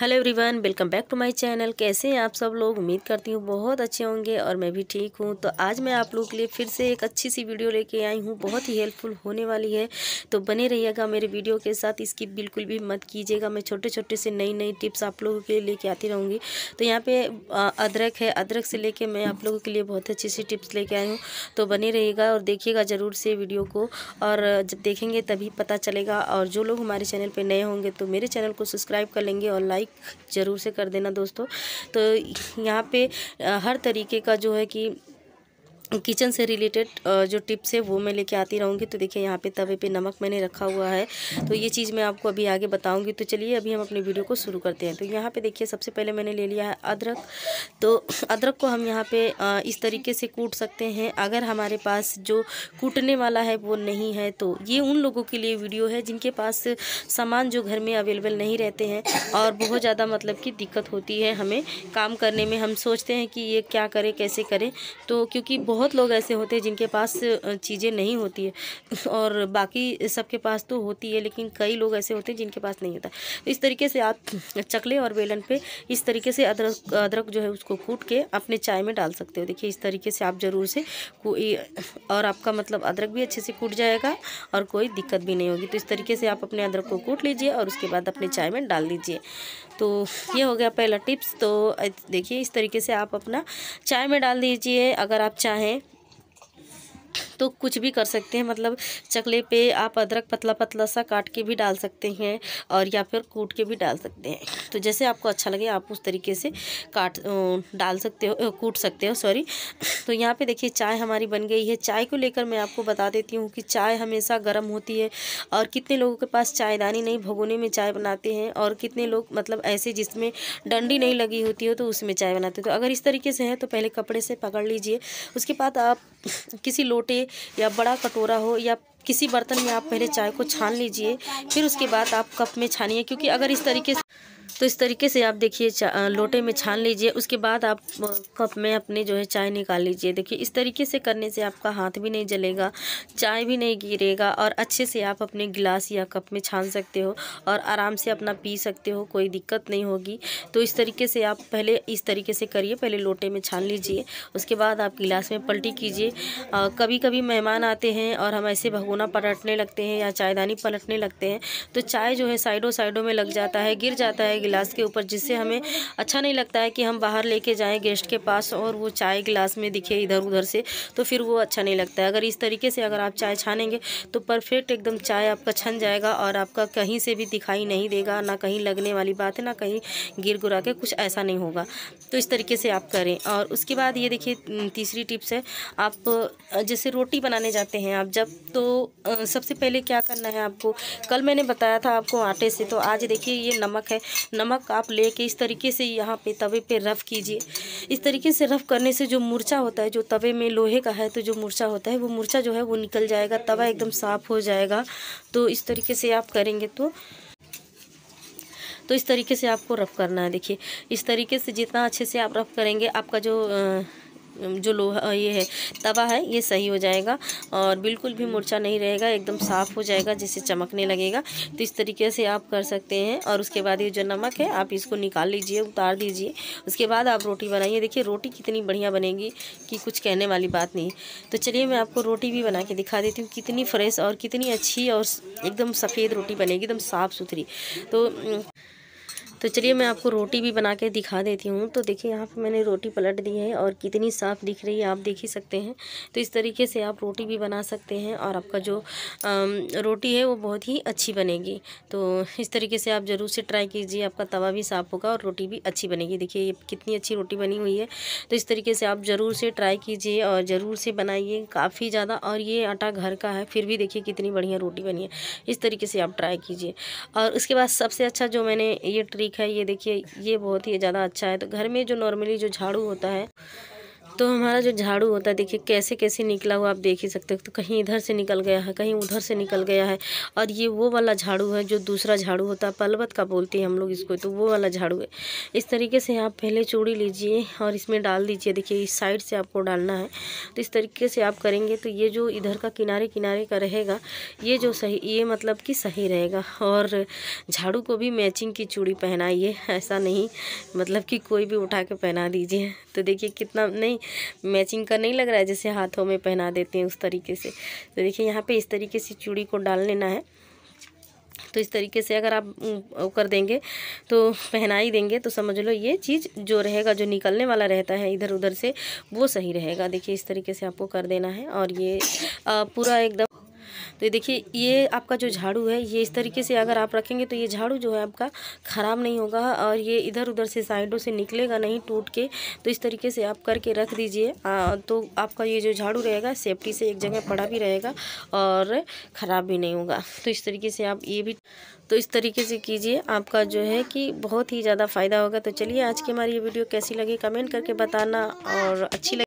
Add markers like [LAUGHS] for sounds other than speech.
hello everyone welcome back to my channel कैसे हैं आप सब लोग उम्मीद करती हूँ बहुत अच्छे होंगे और मैं भी ठीक हूँ तो आज मैं आप लोगों के लिए फिर से एक अच्छी सी वीडियो लेके आई हूँ बहुत ही हेल्पफुल होने वाली है तो बने रहिएगा मेरे वीडियो के साथ इसकी बिल्कुल भी मत कीजिएगा मैं छोटे छोटे से नई नई टिप्स आप लोगों के लिए लेके आती रहूँगी तो यहाँ पर अदरक है अदरक से लेकर मैं आप लोगों के लिए बहुत अच्छी सी टिप्स लेके आई हूँ तो बने रहिएगा और देखिएगा ज़रूर से वीडियो को और जब देखेंगे तभी पता चलेगा और जो लोग हमारे चैनल पर नए होंगे तो मेरे चैनल को सब्सक्राइब कर लेंगे और लाइक ज़रूर से कर देना दोस्तों तो यहाँ पे हर तरीके का जो है कि किचन से रिलेटेड जो टिप्स है वो मैं लेके आती रहूँगी तो देखिए यहाँ पे तवे पे नमक मैंने रखा हुआ है तो ये चीज़ मैं आपको अभी आगे बताऊँगी तो चलिए अभी हम अपने वीडियो को शुरू करते हैं तो यहाँ पे देखिए सबसे पहले मैंने ले लिया है अदरक तो अदरक को हम यहाँ पे इस तरीके से कूट सकते हैं अगर हमारे पास जो कूटने वाला है वो नहीं है तो ये उन लोगों के लिए वीडियो है जिनके पास सामान जो घर में अवेलेबल नहीं रहते हैं और बहुत ज़्यादा मतलब कि दिक्कत होती है हमें काम करने में हम सोचते हैं कि ये क्या करें कैसे करें तो क्योंकि बहुत बहुत लोग ऐसे होते हैं जिनके पास चीज़ें नहीं होती है [LAUGHS] और बाकी सबके पास तो होती है लेकिन कई लोग ऐसे होते हैं जिनके पास नहीं होता इस तरीके से आप [CLEARS THROAT] चकले और बेलन पे इस तरीके से अदरक अदरक जो है उसको कूट के अपने चाय में डाल सकते हो देखिए इस तरीके से आप ज़रूर से कोई और आपका मतलब अदरक भी अच्छे से कूट जाएगा और कोई दिक्कत भी नहीं होगी तो इस तरीके से आप अपने अदरक को कूट लीजिए और उसके बाद अपने चाय में डाल दीजिए तो ये हो गया पहला टिप्स तो देखिए इस तरीके से आप अपना चाय में डाल दीजिए अगर आप चाहें तो कुछ भी कर सकते हैं मतलब चकले पे आप अदरक पतला पतला सा काट के भी डाल सकते हैं और या फिर कूट के भी डाल सकते हैं तो जैसे आपको अच्छा लगे आप उस तरीके से काट डाल सकते हो कूट सकते हो सॉरी तो यहाँ पे देखिए चाय हमारी बन गई है चाय को लेकर मैं आपको बता देती हूँ कि चाय हमेशा गर्म होती है और कितने लोगों के पास चायदानी नहीं भगोने में चाय बनाते हैं और कितने लोग मतलब ऐसे जिसमें डंडी नहीं लगी होती हो तो उसमें चाय बनाते हो तो अगर इस तरीके से है तो पहले कपड़े से पकड़ लीजिए उसके बाद आप किसी लोटे या बड़ा कटोरा हो या किसी बर्तन में आप पहले चाय को छान लीजिए फिर उसके बाद आप कप में छानिए क्योंकि अगर इस तरीके से तो इस तरीके से आप देखिए लोटे में छान लीजिए उसके बाद आप कप में अपने जो है चाय निकाल लीजिए देखिए इस तरीके से करने से आपका हाथ भी नहीं जलेगा चाय भी नहीं गिरेगा और अच्छे से आप अपने गिलास या कप में छान सकते हो और आराम से अपना पी सकते हो कोई दिक्कत नहीं होगी तो इस तरीके से आप पहले इस तरीके से करिए पहले लोटे में छान लीजिए उसके बाद आप गिलास में पलटी कीजिए कभी कभी मेहमान आते हैं और हम ऐसे भगोना पलटने लगते हैं या चायदानी पलटने लगते हैं तो चाय जो है साइडों साइडों में लग जाता है गिर जाता है गिलास के ऊपर जिससे हमें अच्छा नहीं लगता है कि हम बाहर लेके जाएँ गेस्ट के पास और वो चाय गिलास में दिखे इधर उधर से तो फिर वो अच्छा नहीं लगता है अगर इस तरीके से अगर आप चाय छानेंगे तो परफेक्ट एकदम चाय आपका छन जाएगा और आपका कहीं से भी दिखाई नहीं देगा ना कहीं लगने वाली बात है ना कहीं गिर गुरा के कुछ ऐसा नहीं होगा तो इस तरीके से आप करें और उसके बाद ये देखिए तीसरी टिप्स है आप जैसे रोटी बनाने जाते हैं आप जब तो सबसे पहले क्या करना है आपको कल मैंने बताया था आपको आटे से तो आज देखिए ये नमक है नमक आप लेके इस तरीके से यहाँ पे तवे पे रफ़ कीजिए इस तरीके से रफ़ करने से जो मुरचा होता है जो तवे में लोहे का है तो जो मुरचा होता है वो मुरचा जो है वो निकल जाएगा तवा एकदम साफ़ हो जाएगा तो इस तरीके से आप करेंगे तो तो इस तरीके से आपको रफ़ करना है देखिए इस तरीके से जितना अच्छे से आप रफ़ करेंगे आपका जो जो लोहा ये है तवा है ये सही हो जाएगा और बिल्कुल भी मुरछा नहीं रहेगा एकदम साफ़ हो जाएगा जिससे चमकने लगेगा तो इस तरीके से आप कर सकते हैं और उसके बाद ये जो नमक है आप इसको निकाल लीजिए उतार दीजिए उसके बाद आप रोटी बनाइए देखिए रोटी कितनी बढ़िया बनेगी कि कुछ कहने वाली बात नहीं तो चलिए मैं आपको रोटी भी बना के दिखा देती हूँ कितनी फ्रेश और कितनी अच्छी और एकदम सफ़ेद रोटी बनेगी एकदम साफ़ सुथरी तो तो चलिए मैं आपको रोटी भी बना के दिखा देती हूँ तो देखिए यहाँ पे मैंने रोटी पलट दी है और कितनी साफ़ दिख रही है आप देख ही सकते हैं तो इस तरीके से आप रोटी भी बना सकते हैं और आपका जो रोटी है वो बहुत ही अच्छी बनेगी तो इस तरीके से आप ज़रूर से ट्राई कीजिए आपका तवा भी साफ़ होगा और रोटी भी अच्छी बनेगी देखिए ये कितनी अच्छी रोटी बनी हुई है तो इस तरीके से आप ज़रूर से ट्राई कीजिए और ज़रूर से बनाइए काफ़ी ज़्यादा और ये आटा घर का है फिर भी देखिए कितनी बढ़िया रोटी बनी है इस तरीके से आप ट्राई कीजिए और उसके बाद सबसे अच्छा जो मैंने ये ट्रिक ठीक है ये देखिए ये बहुत ही ज़्यादा अच्छा है तो घर में जो नॉर्मली जो झाड़ू होता है तो हमारा जो झाड़ू होता है देखिए कैसे कैसे निकला हुआ आप देख ही सकते हो तो कहीं इधर से निकल गया है कहीं उधर से निकल गया है और ये वो वाला झाड़ू है जो दूसरा झाड़ू होता है पलवत का बोलते हैं हम लोग इसको तो वो वाला झाड़ू है इस तरीके से आप पहले चूड़ी लीजिए और इसमें डाल दीजिए देखिए इस साइड से आपको डालना है तो इस तरीके से आप करेंगे तो ये जो इधर का किनारे किनारे का रहेगा ये जो सही ये मतलब कि सही रहेगा और झाड़ू को भी मैचिंग की चूड़ी पहनाइए ऐसा नहीं मतलब कि कोई भी उठा के पहना दीजिए तो देखिए कितना नहीं मैचिंग का नहीं लग रहा है जैसे हाथों में पहना देते हैं उस तरीके से तो देखिए यहाँ पे इस तरीके से चूड़ी को डाल लेना है तो इस तरीके से अगर आप कर देंगे तो पहना ही देंगे तो समझ लो ये चीज़ जो रहेगा जो निकलने वाला रहता है इधर उधर से वो सही रहेगा देखिए इस तरीके से आपको कर देना है और ये पूरा एकदम तो ये देखिए ये आपका जो झाड़ू है ये इस तरीके से अगर आप रखेंगे तो ये झाड़ू जो है आपका ख़राब नहीं होगा और ये इधर उधर से साइडों से निकलेगा नहीं टूट के तो इस तरीके से आप करके रख दीजिए तो आपका ये जो झाड़ू रहेगा सेफ्टी से एक जगह पड़ा भी रहेगा और ख़राब भी नहीं होगा तो इस तरीके से आप ये भी तो इस तरीके से कीजिए आपका जो है कि बहुत ही ज़्यादा फ़ायदा होगा तो चलिए आज की हमारी ये वीडियो कैसी लगी कमेंट करके बताना और अच्छी